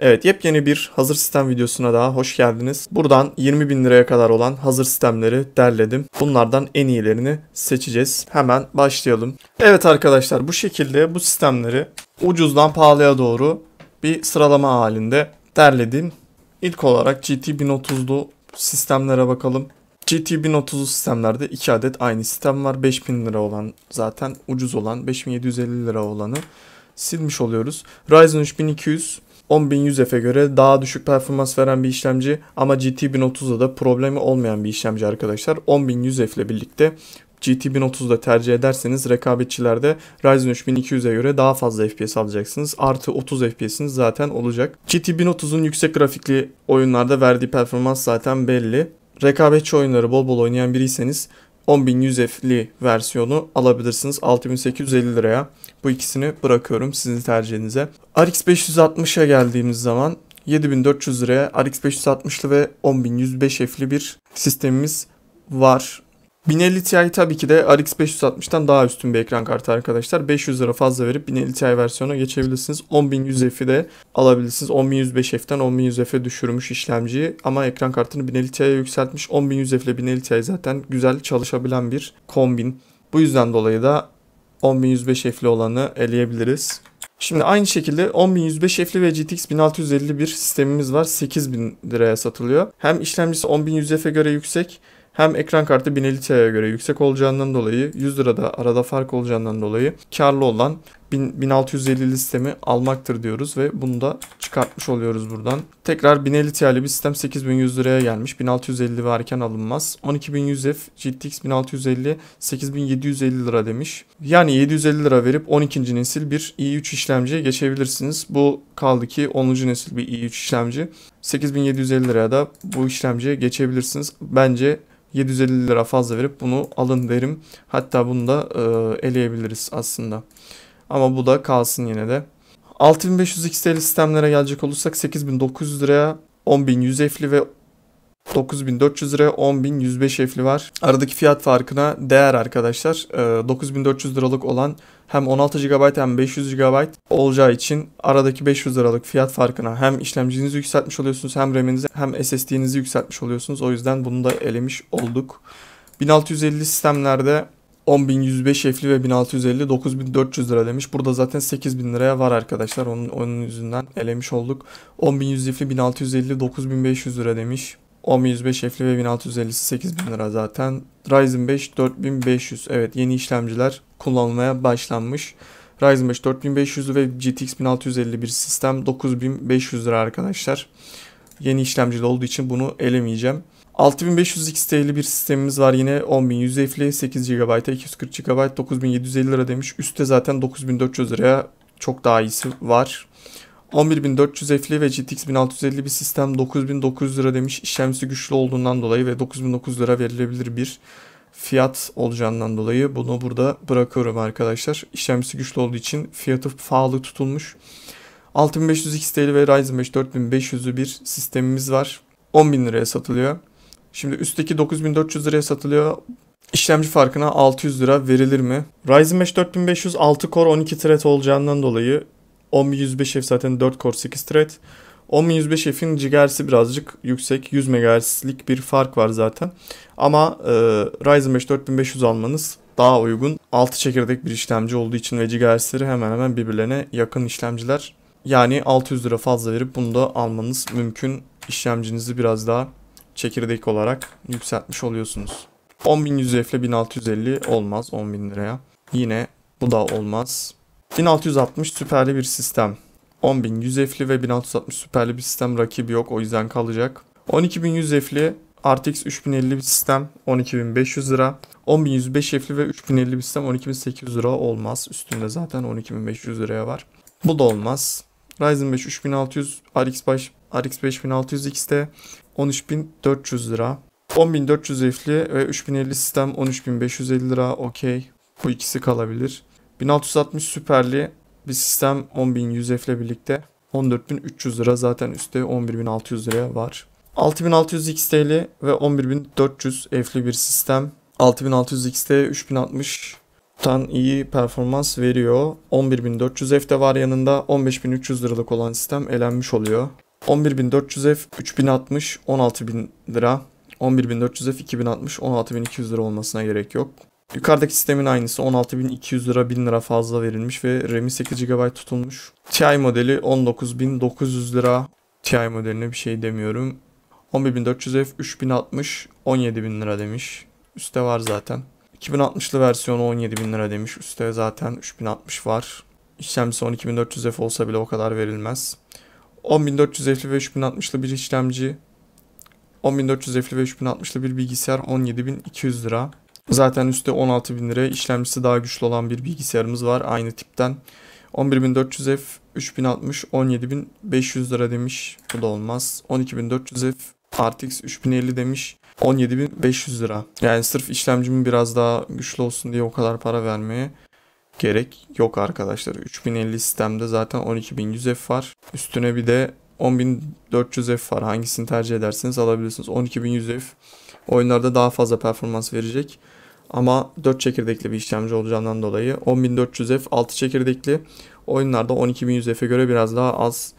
Evet yepyeni bir hazır sistem videosuna daha hoş geldiniz. Buradan 20 bin liraya kadar olan hazır sistemleri derledim. Bunlardan en iyilerini seçeceğiz. Hemen başlayalım. Evet arkadaşlar bu şekilde bu sistemleri ucuzdan pahalıya doğru bir sıralama halinde derledim. İlk olarak GT 1030'lu sistemlere bakalım. GT 1030'lu sistemlerde 2 adet aynı sistem var. 5000 lira olan zaten ucuz olan 5750 lira olanı silmiş oluyoruz. Ryzen 3200 10100F'e göre daha düşük performans veren bir işlemci ama GT 1030'da da problemi olmayan bir işlemci arkadaşlar. 10100F ile birlikte GT 1030'da tercih ederseniz rekabetçilerde Ryzen 3200'e göre daha fazla FPS alacaksınız. Artı 30 FPS'iniz zaten olacak. GT 1030'un yüksek grafikli oyunlarda verdiği performans zaten belli. Rekabetçi oyunları bol bol oynayan biriyseniz 10150 versiyonu alabilirsiniz 6850 liraya. Bu ikisini bırakıyorum sizin tercihinize. RX 560'a geldiğimiz zaman 7400 liraya RX 560'lı ve 10105 F'li bir sistemimiz var. 1050 Ti tabii ki de RX 560'tan daha üstün bir ekran kartı arkadaşlar. 500 lira fazla verip 1050 Ti versiyona geçebilirsiniz. 10100F'i de alabilirsiniz. 10105F'den 10100F'e düşürmüş işlemciyi ama ekran kartını 1050 Ti'ye yükseltmiş. 10100F ile 1050 Ti zaten güzel çalışabilen bir kombin. Bu yüzden dolayı da 10105F'li olanı eleyebiliriz. Şimdi aynı şekilde 10105 F'li ve GTX 1651 sistemimiz var. 8000 liraya satılıyor. Hem işlemcisi 10100F'e göre yüksek hem ekran kartı 1050 Ti'ye göre yüksek olacağından dolayı 100 lirada arada fark olacağından dolayı karlı olan 1650'li sistemi almaktır diyoruz ve bunu da çıkartmış oluyoruz buradan. Tekrar 1050 Ti'li bir sistem 8100 liraya gelmiş. 1650 varken alınmaz. 12100F GTX 1650 8750 lira demiş. Yani 750 lira verip 12. nesil bir i3 işlemciye geçebilirsiniz. Bu kaldı ki 10. nesil bir i3 işlemci. 8750 liraya da bu işlemciye geçebilirsiniz. Bence 750 lira fazla verip bunu alın derim. Hatta bunu da e, eleyebiliriz aslında. Ama bu da kalsın yine de. 6500 XT'li sistemlere gelecek olursak 8900 liraya 10100 EF'li ve 9400 liraya 10105 EF'li var. Aradaki fiyat farkına değer arkadaşlar. 9400 ee, liralık olan hem 16 GB hem 500 GB olacağı için aradaki 500 liralık fiyat farkına hem işlemcinizi yükseltmiş oluyorsunuz hem RAM'inizi hem SSD'nizi yükseltmiş oluyorsunuz. O yüzden bunu da elemiş olduk. 1650 sistemlerde 10105 efli ve 1650 9400 lira demiş. Burada zaten 8000 liraya var arkadaşlar. Onun, onun yüzünden elemiş olduk. 10100 efli 1650 9500 lira demiş. 10105 efli ve 1650 8000 lira zaten. Ryzen 5 4500. Evet yeni işlemciler kullanılmaya başlanmış. Ryzen 5 4500 ve GTX 1651 sistem 9500 lira arkadaşlar. Yeni işlemci olduğu için bunu elemeyeceğim. 6500 XT'li bir sistemimiz var yine 10100 EF'li 8 GB'a 240 GB 9750 lira demiş. üstte zaten 9400 liraya çok daha iyisi var. 11400 F'li ve GTX 1650 bir sistem 9900 lira demiş. İşlemcisi güçlü olduğundan dolayı ve 9900 lira verilebilir bir fiyat olacağından dolayı bunu burada bırakıyorum arkadaşlar. İşlemcisi güçlü olduğu için fiyatı pahalı tutulmuş. 6500 XT'li ve Ryzen 5 4500'lü bir sistemimiz var. 10.000 liraya satılıyor. Şimdi üstteki 9400 liraya satılıyor. İşlemci farkına 600 lira verilir mi? Ryzen 5 4500 6 core 12 thread olacağından dolayı 10105F zaten 4 core 8 thread. 10105F'in GHz'i birazcık yüksek. 100 MHz'lik bir fark var zaten. Ama e, Ryzen 5 4500 almanız daha uygun. 6 çekirdek bir işlemci olduğu için ve GHz'leri hemen hemen birbirlerine yakın işlemciler. Yani 600 lira fazla verip bunu da almanız mümkün. İşlemcinizi biraz daha çekirdek olarak yükseltmiş oluyorsunuz. 10.100 efle 1650 olmaz 10.000 liraya. Yine bu da olmaz. 1660 süperli bir sistem. 10.100 efli ve 1660 süperli bir sistem rakibi yok o yüzden kalacak. 12.100 efli RTX 3050 bir sistem 12.500 lira. 10.105 efli ve 3050 bir sistem 12.800 lira olmaz. Üstünde zaten 12.500 liraya var. Bu da olmaz. Ryzen 5 3600, RX 5 RX 5600 XT, 13.400 lira. 10.400 Rifli ve 3050 sistem 13.550 lira okey. Bu ikisi kalabilir. 1660 Süperli bir sistem 10.100 F birlikte 14.300 lira zaten üstte 11.600 liraya var. 6600 XT'li ve 11.400 F'li bir sistem. 6600 XT 3060 tan iyi performans veriyor. 11.400 F de var yanında 15.300 liralık olan sistem elenmiş oluyor. 11.400F 3060 16.000 lira. 11.400F 2060 16.200 lira olmasına gerek yok. Yukarıdaki sistemin aynısı 16.200 lira 1000 lira fazla verilmiş ve RAM'i 8 GB tutulmuş. TI modeli 19.900 lira. TI modeline bir şey demiyorum. 11.400F 3060 17.000 lira demiş. Üste var zaten. 2060'lı versiyonu 17.000 lira demiş. Üste zaten 3060 var. İşlemcisi 12400F olsa bile o kadar verilmez. 10400 F'li ve 3060'lı bir işlemci, 10400 F'li ve 3060'lı bir bilgisayar 17200 lira. Zaten üstte 16000 lira işlemcisi daha güçlü olan bir bilgisayarımız var aynı tipten. 11400F 3060 17500 lira demiş. Bu da olmaz. 12400F RTX 3050 demiş. 17500 lira. Yani sırf işlemcimin biraz daha güçlü olsun diye o kadar para vermeye gerek yok arkadaşlar. 3050 sistemde zaten 12100 F var. Üstüne bir de 10400 F var. Hangisini tercih ederseniz alabilirsiniz. 12100 F oyunlarda daha fazla performans verecek. Ama 4 çekirdekli bir işlemci olacağından dolayı 10400 F 6 çekirdekli oyunlarda 12100 F'e göre biraz daha az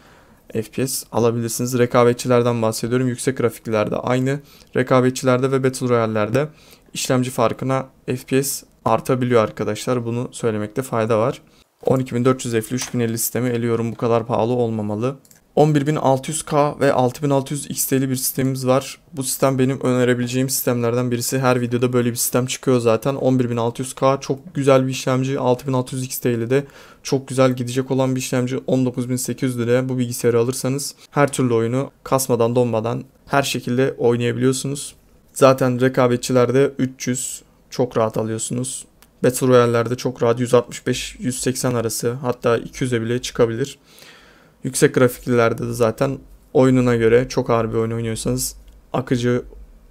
FPS alabilirsiniz. Rekabetçilerden bahsediyorum. Yüksek grafiklerde aynı. Rekabetçilerde ve Battle Royale'lerde işlemci farkına FPS artabiliyor arkadaşlar. Bunu söylemekte fayda var. 12.400 F'li 3050 sistemi eliyorum. Bu kadar pahalı olmamalı. 11600K ve 6600 XT'li bir sistemimiz var. Bu sistem benim önerebileceğim sistemlerden birisi. Her videoda böyle bir sistem çıkıyor zaten. 11600K çok güzel bir işlemci. 6600 XT ile de çok güzel gidecek olan bir işlemci. 19800 liraya bu bilgisayarı alırsanız her türlü oyunu kasmadan donmadan her şekilde oynayabiliyorsunuz. Zaten rekabetçilerde 300, çok rahat alıyorsunuz. Battle Royale'lerde çok rahat 165-180 arası hatta 200'e bile çıkabilir. Yüksek grafiklilerde de zaten oyununa göre çok ağır bir oyun oynuyorsanız akıcı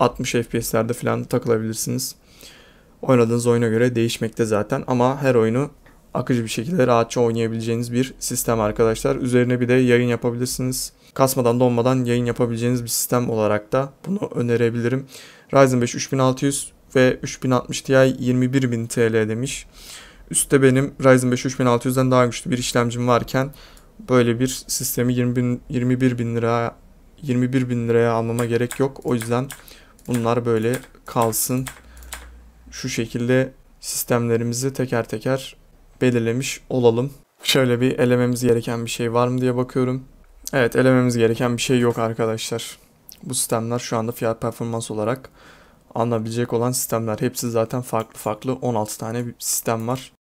60 FPS'lerde falan takılabilirsiniz. Oynadığınız oyuna göre değişmekte zaten ama her oyunu akıcı bir şekilde rahatça oynayabileceğiniz bir sistem arkadaşlar. Üzerine bir de yayın yapabilirsiniz. Kasmadan donmadan yayın yapabileceğiniz bir sistem olarak da bunu önerebilirim. Ryzen 5 3600 ve 3060 Ti 21.000 TL demiş. Üstte benim Ryzen 5 3600'den daha güçlü bir işlemcim varken böyle bir sistemi 20 bin, 21 bin liraya 21 bin liraya almama gerek yok. O yüzden bunlar böyle kalsın. Şu şekilde sistemlerimizi teker teker belirlemiş olalım. Şöyle bir elememiz gereken bir şey var mı diye bakıyorum. Evet elememiz gereken bir şey yok arkadaşlar. Bu sistemler şu anda fiyat performans olarak alınabilecek olan sistemler. Hepsi zaten farklı farklı 16 tane bir sistem var.